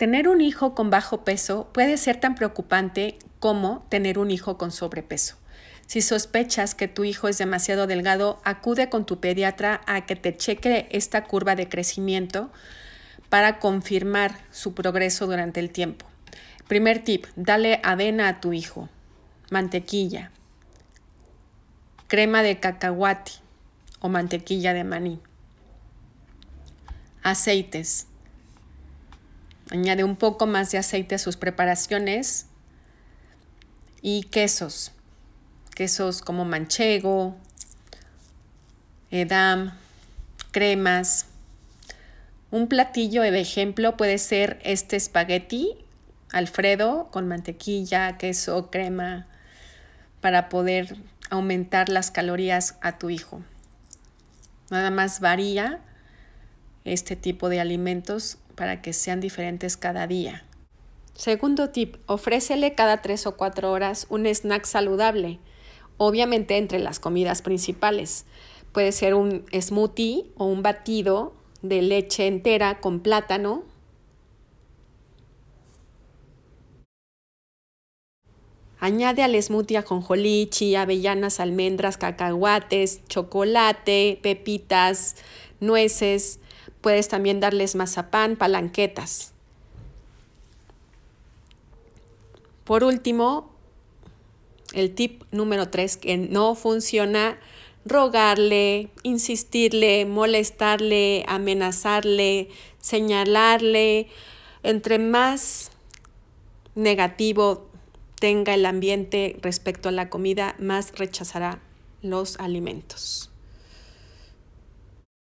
tener un hijo con bajo peso puede ser tan preocupante como tener un hijo con sobrepeso. Si sospechas que tu hijo es demasiado delgado, acude con tu pediatra a que te cheque esta curva de crecimiento para confirmar su progreso durante el tiempo. Primer tip, dale avena a tu hijo, mantequilla, crema de cacahuate o mantequilla de maní, aceites, Añade un poco más de aceite a sus preparaciones y quesos. Quesos como manchego, edam, cremas. Un platillo de ejemplo puede ser este espagueti alfredo con mantequilla, queso, crema para poder aumentar las calorías a tu hijo. Nada más varía este tipo de alimentos para que sean diferentes cada día. Segundo tip, ofrécele cada tres o cuatro horas un snack saludable, obviamente entre las comidas principales. Puede ser un smoothie o un batido de leche entera con plátano. Añade al smoothie ajonjolí, chía, avellanas, almendras, cacahuates, chocolate, pepitas, nueces, Puedes también darles mazapán, palanquetas. Por último, el tip número tres, que no funciona rogarle, insistirle, molestarle, amenazarle, señalarle. Entre más negativo tenga el ambiente respecto a la comida, más rechazará los alimentos.